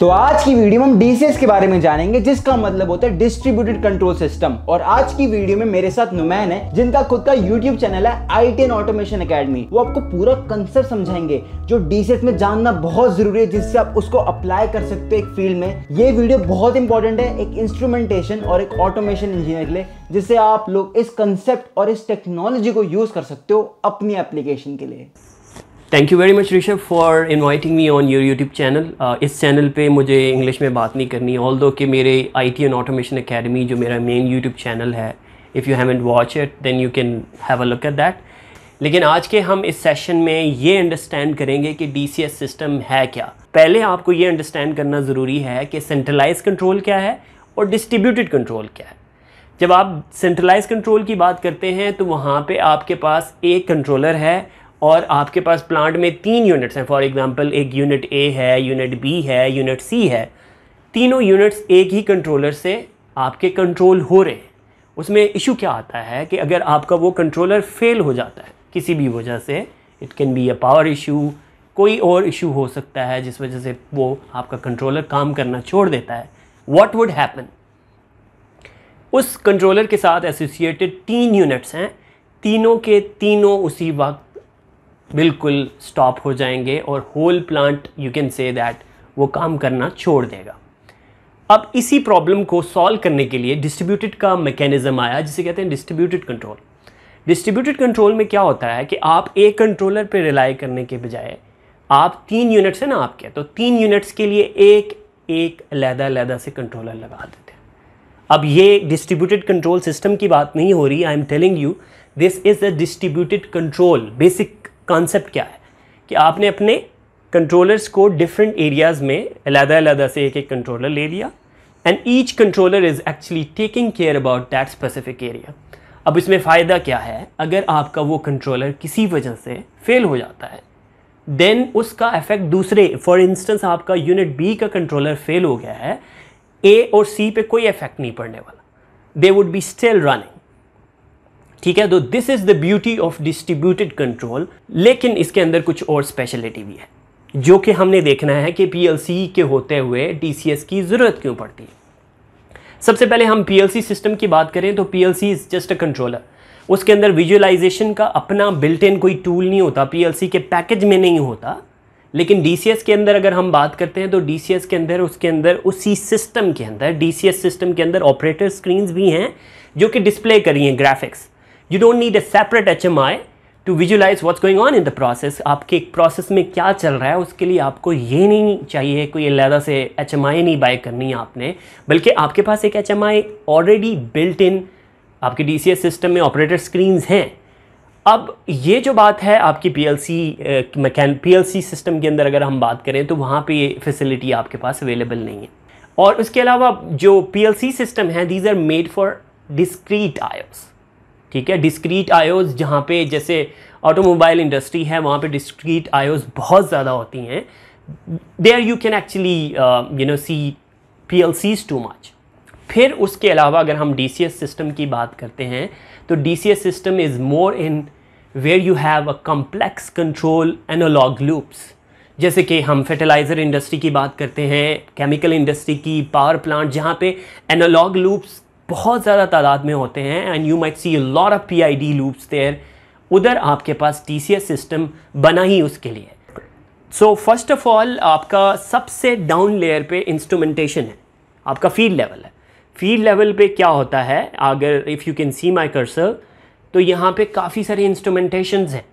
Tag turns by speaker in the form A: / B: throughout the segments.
A: तो आज की वीडियो में हम डीसीएस के बारे में जानेंगे जिसका मतलब होता है डिस्ट्रीब्यूटेड कंट्रोल सिस्टम और आज की वीडियो में मेरे साथ नुमैन है जिनका खुद का यूट्यूब चैनल है I T and automation academy वो आपको पूरा कंसेप्ट समझाएंगे जो डीसीएस में जानना बहुत जरूरी है जिससे आप उसको अप्लाई कर सकते हो एक फील्ड में ये वीडियो बहुत इंपॉर्टेंट है एक इंस्ट्रूमेंटेशन और एक ऑटोमेशन इंजीनियर के लिए जिससे आप लोग इस कंसेप्ट और इस टेक्नोलॉजी को यूज कर सकते हो अपनी एप्लीकेशन के लिए
B: thank you very much Rishabh for inviting me on your YouTube channel इस चैनल पे मुझे इंग्लिश में बात नहीं करनी ऑल दो कि मेरे I T and automation academy जो मेरा मेन यूट्यूब चैनल है if you haven't watch it then you can have a look at that लेकिन आज के हम इस सेशन में ये अंडरस्टैंड करेंगे कि डी सिस्टम है क्या पहले आपको ये अंडरस्टैंड करना ज़रूरी है कि सेंट्रलाइज कंट्रोल क्या है और डिस्ट्रीब्यूटेड कंट्रोल क्या है जब आप सेंट्रलाइज कंट्रोल की बात करते हैं तो वहाँ पे आपके पास एक कंट्रोलर है और आपके पास प्लांट में तीन यूनिट्स हैं फॉर एग्जांपल एक यूनिट ए है यूनिट बी है यूनिट सी है तीनों यूनिट्स एक ही कंट्रोलर से आपके कंट्रोल हो रहे हैं उसमें इशू क्या आता है कि अगर आपका वो कंट्रोलर फेल हो जाता है किसी भी वजह से it can be a power issue कोई और इशू हो सकता है जिस वजह से वो आपका कंट्रोलर काम करना छोड़ देता है वॉट वुड हैपन उस कंट्रोलर के साथ एसोसिएटेड तीन यूनिट्स हैं तीनों के तीनों उसी वक्त बिल्कुल स्टॉप हो जाएंगे और whole plant you can see that वो काम करना छोड़ देगा अब इसी प्रॉब्लम को सॉल्व करने के लिए डिस्ट्रीब्यूटेड का मैकेनिज़्म आया जिसे कहते हैं डिस्ट्रीब्यूटेड कंट्रोल डिस्ट्रीब्यूटेड कंट्रोल में क्या होता है कि आप एक कंट्रोलर पर रिलाई करने के बजाय आप तीन यूनिट्स हैं ना आपके तो तीन यूनिट्स के लिए एक एक लहदा लहदा से कंट्रोलर लगा देते हैं अब ये डिस्ट्रीब्यूटेड कंट्रोल सिस्टम की बात नहीं हो रही I am telling you this is a distributed control basic concept क्या है कि आपने अपने कंट्रोलर्स को डिफरेंट एरियाज़ में अलहदा से एक एक कंट्रोलर ले लिया and each controller is actually taking care about that specific area अब इसमें फ़ायदा क्या है अगर आपका वो कंट्रोलर किसी वजह से फेल हो जाता है देन उसका इफेक्ट दूसरे फॉर इंस्टेंस आपका यूनिट बी का कंट्रोलर फेल हो गया है ए और सी पे कोई इफेक्ट नहीं पड़ने वाला they would be still running ठीक है तो this is the beauty of distributed control लेकिन इसके अंदर कुछ और स्पेशलिटी भी है जो कि हमने देखना है कि पीएलसी के होते हुए डीसीएस की ज़रूरत क्यों पड़ती है सबसे पहले हम पीएलसी सिस्टम की बात करें तो PLC is just a controller उसके अंदर विजुअलाइजेशन का अपना बिल्ट इन कोई टूल नहीं होता पीएलसी के पैकेज में नहीं होता लेकिन डीसीएस के अंदर अगर हम बात करते हैं तो डीसीएस के अंदर उसके अंदर उसी सिस्टम के अंदर डीसीएस सिस्टम के अंदर ऑपरेटर स्क्रीन्स भी हैं जो कि डिस्प्ले करी हैं graphics you don't need a separate H M I to visualize what's going on in the process आपके एक प्रोसेस में क्या चल रहा है उसके लिए आपको ये नहीं चाहिए कोई अलहदा से एच एम आई नहीं बाई करनी है आपने बल्कि आपके पास एक H M I already built in आपके डी सी एस सिस्टम में ऑपरेटर स्क्रीन्स हैं अब ये जो बात है आपकी पी एल सी मैकेन पी एल सी सिस्टम के अंदर अगर हम बात करें तो वहाँ पर ये फैसिलिटी आपके पास अवेलेबल नहीं है और उसके अलावा जो पी एल सी सिस्टम है these are made for discrete IOs ठीक है डिस्क्रीट आयोज जहाँ पे जैसे ऑटोमोबाइल इंडस्ट्री है वहाँ पे डिस्क्रीट आयोज बहुत ज़्यादा होती हैं there you can actually you know see P L Cs too much फिर उसके अलावा अगर हम डी सी एस सिस्टम की बात करते हैं तो D C S system is more in where you have a complex control analog loops जैसे कि हम फर्टिलाइज़र इंडस्ट्री की बात करते हैं केमिकल इंडस्ट्री की पावर प्लांट जहाँ पे एनोलॉग लूप्स बहुत ज़्यादा तादाद में होते हैं and you might see lot of P I D loops there उधर आपके पास टी सी एस सिस्टम बना ही उसके लिए सो फर्स्ट ऑफ ऑल आपका सबसे डाउन लेयर पे इंस्ट्रूमेंटेशन है आपका फील्ड लेवल है फील्ड लेवल पे क्या होता है अगर if you can see my cursor तो यहाँ पे काफ़ी सारे इंस्ट्रूमेंटेशन हैं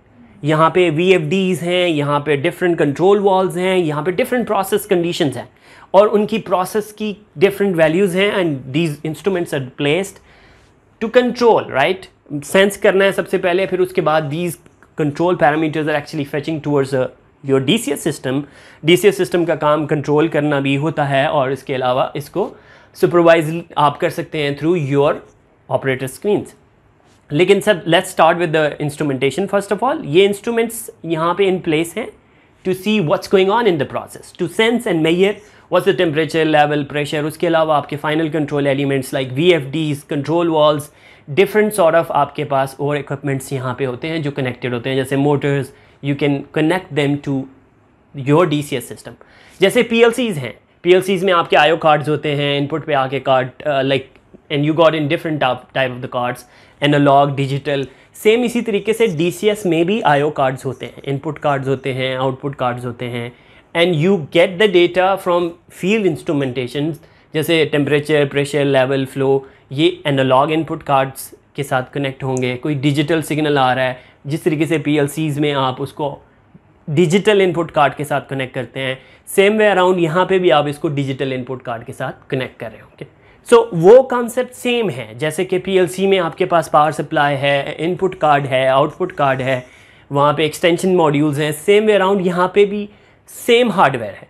B: यहाँ पे वी एफ डीज हैं यहाँ पे डिफरेंट कंट्रोल वॉल्स हैं यहाँ पे डिफरेंट प्रोसेस कंडीशंस हैं और उनकी प्रोसेस की डिफरेंट वैल्यूज़ हैं and these instruments are placed to control right sense करना है सबसे पहले फिर उसके बाद these control parameters are actually fetching towards your D C S system D C S system का काम कंट्रोल करना भी होता है और इसके अलावा इसको सुपरवाइज आप कर सकते हैं थ्रू योर ऑपरेटर स्क्रीन्स लेकिन sir let's start with the instrumentation first of all ये इंस्ट्रूमेंट्स यहाँ पे इन प्लेस हैं to see what's going on in the process to sense and measure what's the temperature level pressure uske alawa aapke final control elements like VFDs control walls different sort of aapke paas aur equipments yahan pe hote hain jo connected hote hain jaise motors you can connect them to your DCS system jaise PLCs hain PLCs mein aapke IO cards hote hain input pe aake card uh, like and you got in different type of the cards analog digital same इसी तरीके से D में भी आयो cards होते हैं input cards होते हैं आउटपुट कार्ड्स होते हैं and you get the data from field instrumentation जैसे टेम्परेचर प्रेशर लेवल फ्लो ये एनालॉग इनपुट कार्ड्स के साथ कनेक्ट होंगे कोई डिजिटल सिग्नल आ रहा है जिस तरीके से पी में आप उसको डिजिटल इनपुट कार्ड के साथ कनेक्ट करते हैं सेम वे अराउंड यहाँ पे भी आप इसको डिजिटल इनपुट कार्ड के साथ कनेक्ट कर रहे होंगे okay? सो so, वो कॉन्सेप्ट सेम है जैसे कि पीएलसी में आपके पास पावर सप्लाई है इनपुट कार्ड है आउटपुट कार्ड है वहाँ पे एक्सटेंशन मॉड्यूल्स हैं सेम वे अराउंड यहाँ पे भी सेम हार्डवेयर है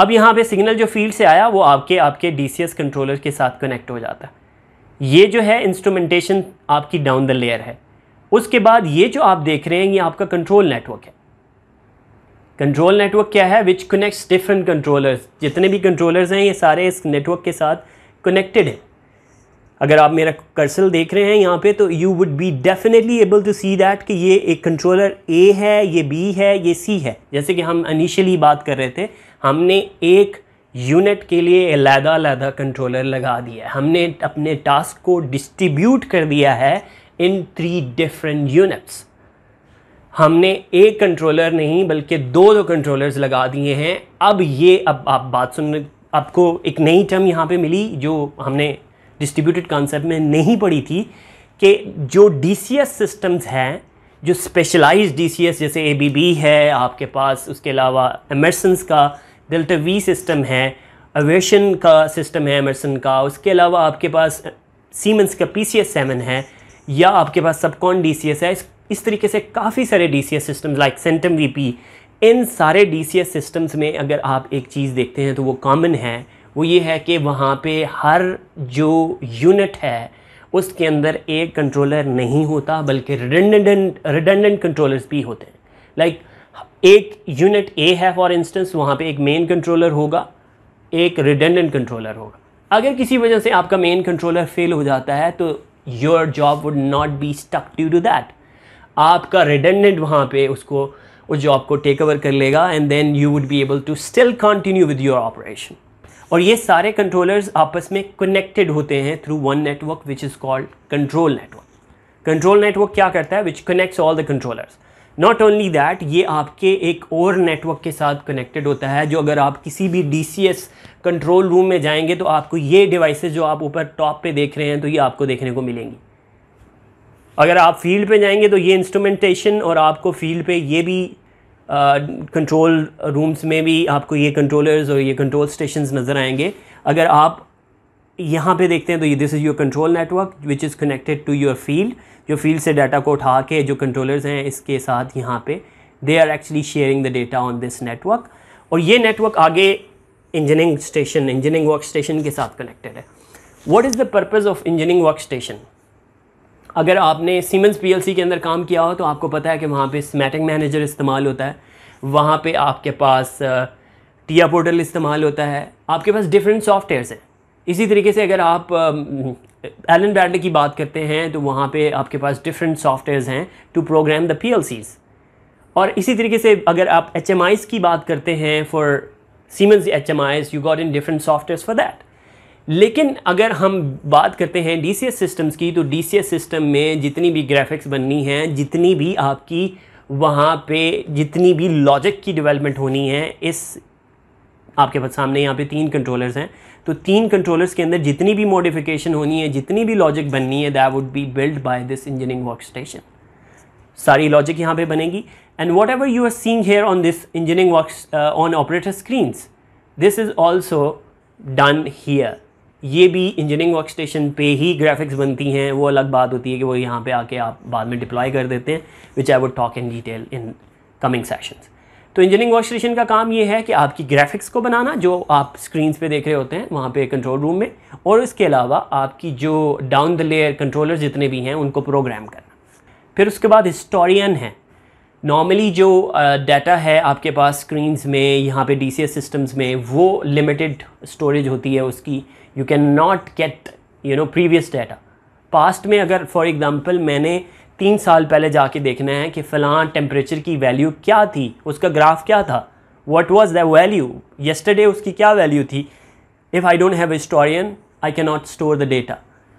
B: अब यहाँ पे सिग्नल जो फील्ड से आया वो आपके आपके डी कंट्रोलर के साथ कनेक्ट हो जाता है ये जो है इंस्ट्रूमेंटेशन आपकी डाउन द लेयर है उसके बाद ये जो आप देख रहे हैं ये आपका कंट्रोल नेटवर्क है कंट्रोल नेटवर्क क्या है विच कनेक्ट्स डिफरेंट कंट्रोलर्स जितने भी कंट्रोलर्स हैं ये सारे इस नेटवर्क के साथ कनेक्टेड है अगर आप मेरा कर्सल देख रहे हैं यहाँ पे तो you would be definitely able to see that कि ये एक कंट्रोलर ए है ये बी है ये सी है जैसे कि हम इनिशियली बात कर रहे थे हमने एक यूनिट के लिए अलहदा अलहदा कंट्रोलर लगा दिया है हमने अपने टास्क को डिस्ट्रीब्यूट कर दिया है इन थ्री डिफरेंट यूनिट्स हमने एक कंट्रोलर नहीं बल्कि दो दो कंट्रोलर्स लगा दिए हैं अब ये अब आप बात सुन आपको एक नई टर्म यहाँ पे मिली जो हमने डिस्ट्रीब्यूटेड कॉन्सेप्ट में नहीं पढ़ी थी कि जो डी सिस्टम्स हैं जो स्पेशलाइज डी जैसे ए है आपके पास उसके अलावा एमरसन्स का डेल्टा वी सिस्टम है अवेशन का सिस्टम है एमरसन का उसके अलावा आपके पास सीमेंस का पी सी एस सेवन है या आपके पास सबकॉन डी सी एस है इस तरीके से काफ़ी सारे D C S system like Centum V P इन सारे डी सिस्टम्स में अगर आप एक चीज़ देखते हैं तो वो कॉमन है वो ये है कि वहाँ पे हर जो यूनिट है उसके अंदर एक कंट्रोलर नहीं होता बल्कि रिडेंडेंट रिडेंडेंट कंट्रोलर्स भी होते हैं लाइक like, एक यूनिट ए है फॉर इंस्टेंस वहाँ पे एक मेन कंट्रोलर होगा एक रिडेंडेंट कंट्रोलर होगा अगर किसी वजह से आपका मेन कंट्रोलर फेल हो जाता है तो your job would not be stuck due to that आपका रिडेंडेंट वहाँ पे उसको वो जॉब को टेक ओवर कर लेगा and then you would be able to still continue with your operation और ये सारे कंट्रोलर्स आपस में कनेक्टेड होते हैं through one network which is called control network control network क्या करता है which connects all the controllers not only that ये आपके एक और नेटवर्क के साथ कनेक्टेड होता है जो अगर आप किसी भी डी कंट्रोल रूम में जाएंगे तो आपको ये डिवाइसेज जो आप ऊपर टॉप पे देख रहे हैं तो ये आपको देखने को मिलेंगी अगर आप फील्ड पे जाएंगे तो ये इंस्ट्रूमेंटेशन और आपको फील्ड पे ये भी कंट्रोल uh, रूम्स में भी आपको ये कंट्रोलर्स और ये कंट्रोल स्टेशन नज़र आएंगे अगर आप यहाँ पे देखते हैं तो ये this is your control network which is connected to your field जो फील्ड से डाटा को उठा के जो कंट्रोलर्स हैं इसके साथ यहाँ पे they are actually sharing the data on this network और ये नेटवर्क आगे engineering station engineering work station के साथ कनेक्टेड है what is the purpose of engineering work station अगर आपने सीमेंस पीएलसी के अंदर काम किया हो तो आपको पता है कि वहाँ पे स्मैटिंग मैनेजर इस्तेमाल होता है वहाँ पे आपके पास टिया पोर्टल इस्तेमाल होता है आपके पास डिफरेंट सॉफ्टवेयर्स हैं इसी तरीके से अगर आप एलन ब्रैडली की बात करते हैं तो वहाँ पे आपके पास डिफरेंट सॉफ्टवेयर्स हैं टू प्रोग्राम द पी और इसी तरीके से अगर आप एच की बात करते हैं for Siemens H M Is you got in different softwares for that लेकिन अगर हम बात करते हैं डी सिस्टम्स की तो डी सिस्टम में जितनी भी ग्राफिक्स बननी हैं जितनी भी आपकी वहाँ पे जितनी भी लॉजिक की डेवलपमेंट होनी है इस आपके पास सामने यहाँ पे तीन कंट्रोलर्स हैं तो तीन कंट्रोलर्स के अंदर जितनी भी मॉडिफिकेशन होनी है जितनी भी लॉजिक बननी है that would be build by this engineering work station सारी लॉजिक यहाँ पे बनेगी and whatever you are seeing here on this engineering work on operator screens this is also done here ये भी इंजीनियरिंग वर्क स्टेशन पर ही graphics बनती हैं वो अलग बात होती है कि वो यहाँ पे आके आप बाद में डिप्लॉय कर देते हैं which I would talk in detail in coming sessions तो इंजीनियरिंग वर्क स्टेशन का काम ये है कि आपकी ग्राफिक्स को बनाना जो आप स्क्रीन पे देख रहे होते हैं वहाँ पे कंट्रोल रूम में और इसके अलावा आपकी जो डाउन द लेयर कंट्रोलर जितने भी हैं उनको प्रोग्राम करना फिर उसके बाद हिस्टोरियन है नॉर्मली जो डाटा uh, है आपके पास स्क्रीन्स में यहाँ पे डी सिस्टम्स में वो लिमिटेड स्टोरेज होती है उसकी you can not get you know previous data past में अगर फॉर एग्ज़ाम्पल मैंने तीन साल पहले जाके देखना है कि फ़लाँ टेम्परेचर की वैल्यू क्या थी उसका ग्राफ क्या था what was the value yesterday उसकी क्या वैल्यू थी if I don't have historian I can not store the data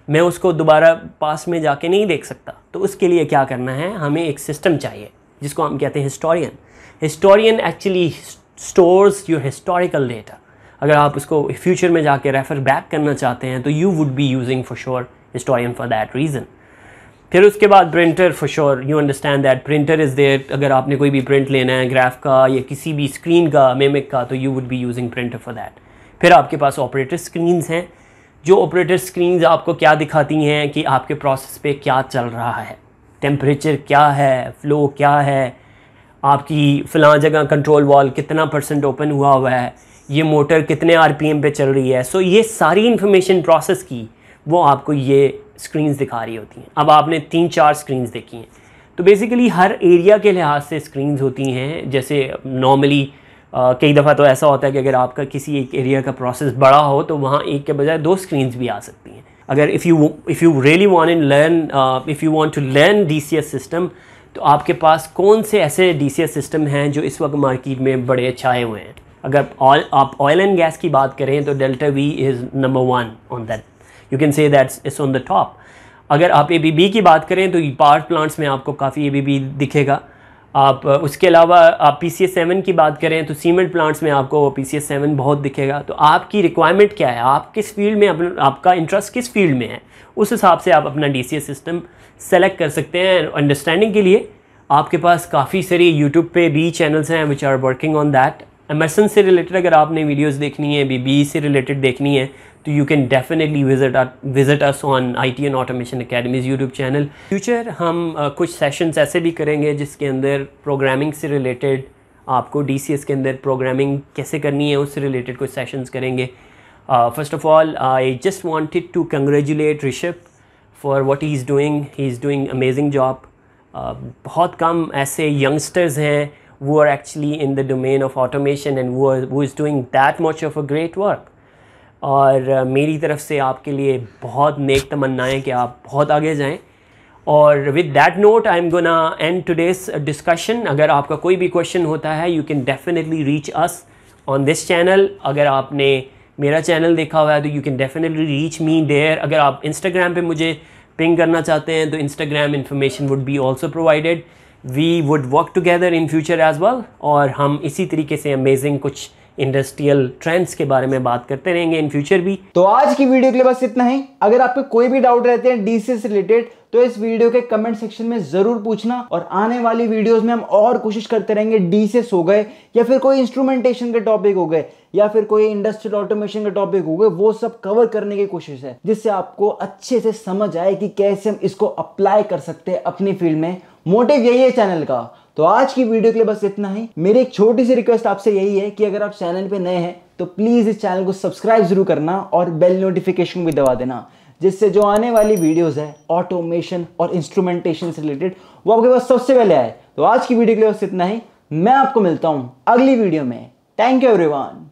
B: मैं उसको दोबारा पास में जाके नहीं देख सकता तो उसके लिए क्या करना है हमें एक सिस्टम चाहिए जिसको हम कहते हैं historian historian actually stores your historical data अगर आप उसको फ्यूचर में जाके रेफ़र बैक करना चाहते हैं तो you would be using for sure historian for that reason फिर उसके बाद printer for sure you understand that printer is there अगर आपने कोई भी प्रिंट लेना है ग्राफ का या किसी भी स्क्रीन का मेमिक का तो you would be using printer for that फिर आपके पास ऑपरेटर स्क्रीन्स हैं जो ऑपरेटर स्क्रीन्स आपको क्या दिखाती हैं कि आपके प्रोसेस पे क्या चल रहा है टेम्परेचर क्या है फ़्लो क्या है आपकी फ़लाँ जगह कंट्रोल वॉल कितना परसेंट ओपन हुआ हुआ है ये मोटर कितने आरपीएम पे चल रही है सो ये सारी इन्फॉर्मेशन प्रोसेस की वो आपको ये स्क्रीन्स दिखा रही होती हैं अब आपने तीन चार स्क्रीन्स देखी हैं तो बेसिकली हर एरिया के लिहाज से स्क्रीन्स होती हैं जैसे नॉर्मली कई दफ़ा तो ऐसा होता है कि अगर आपका किसी एक एरिया का प्रोसेस बड़ा हो तो वहाँ एक के बजाय दो स्क्रीन्स भी आ सकती हैं अगर if you if you really want in learn if you want to learn the system तो आपके पास कौन से ऐसे डी सिस्टम हैं जो इस वक्त मार्केट में बड़े छाए हुए हैं अगर ऑयल आप ऑयल एंड गैस की बात करें तो Delta V is number one on that you can say that's is on the top अगर आप ए बी बी की बात करें तो पावर प्लांट्स में आपको काफ़ी ए बी बी दिखेगा आप उसके अलावा आप पी सी एस सेवन की बात करें तो सीमेंट प्लांट्स में आपको पी सी एस सेवन बहुत दिखेगा तो आपकी रिक्वायरमेंट क्या है आप किस फील्ड में अपना आपका इंटरेस्ट किस फील्ड में है उस हिसाब से आप अपना D C S system select कर सकते हैं अंडरस्टैंडिंग के लिए आपके पास काफ़ी सारी यूट्यूब पे भी चैनल्स हैं which are working on that Emerson से रिलेटेड अगर आपने वीडियोस देखनी है बी e से रिलेटेड देखनी है तो you can definitely visit visit us on I T and automation academy's YouTube channel future हम uh, कुछ सेशंस ऐसे भी करेंगे जिसके अंदर प्रोग्रामिंग से रिलेटेड आपको डी सी एस के अंदर प्रोग्रामिंग कैसे करनी है उससे रिलेटेड कुछ सेशंस करेंगे first of all I just wanted to congratulate Rishabh for what he is doing he is doing amazing job बहुत कम ऐसे यंगस्टर्स हैं who are actually in the domain of automation and who, are, who is doing that much of a great work और uh, मेरी तरफ से आपके लिए बहुत नेक तमन्नाएं कि आप बहुत आगे जाएं और with that note I am gonna end today's discussion अगर आपका कोई भी क्वेश्चन होता है you can definitely reach us on this channel अगर आपने मेरा चैनल देखा हुआ है तो you can definitely reach me there अगर आप इंस्टाग्राम पे मुझे पिंग करना चाहते हैं तो Instagram information would be also provided we would work together in future as well और हम इसी तरीके से अमेजिंग कुछ इंडस्ट्रियल ट्रेंड्स के बारे में बात करते रहेंगे इन फ्यूचर भी तो आज की
A: वीडियो के लिए बस इतना ही अगर आपको कोई भी डाउट रहते हैं डीसी से रिलेटेड तो इस वीडियो के कमेंट सेक्शन में जरूर पूछना और आने वाली वीडियोस में हम और कोशिश करते रहेंगे डीसेस हो गए या फिर कोई इंस्ट्रूमेंटेशन के टॉपिक हो गए या फिर कोई इंडस्ट्रियल ऑटोमेशन के टॉपिक हो गए वो सब कवर करने की कोशिश है जिससे आपको अच्छे से समझ आए कि कैसे हम इसको अप्लाई कर सकते हैं अपनी फील्ड में मोटिव यही है चैनल का तो आज की वीडियो के लिए बस इतना ही मेरी एक छोटी सी रिक्वेस्ट आपसे यही है कि अगर आप चैनल पे नए हैं तो प्लीज़ इस चैनल को सब्सक्राइब जरूर करना और बेल नोटिफिकेशन भी दबा देना जिससे जो आने वाली वीडियोस है ऑटोमेशन और इंस्ट्रूमेंटेशन से रिलेटेड वो आपके पास सबसे पहले आए तो आज की वीडियो के लिए बस इतना ही मैं आपको मिलता हूं अगली वीडियो में थैंक यू एवरीवन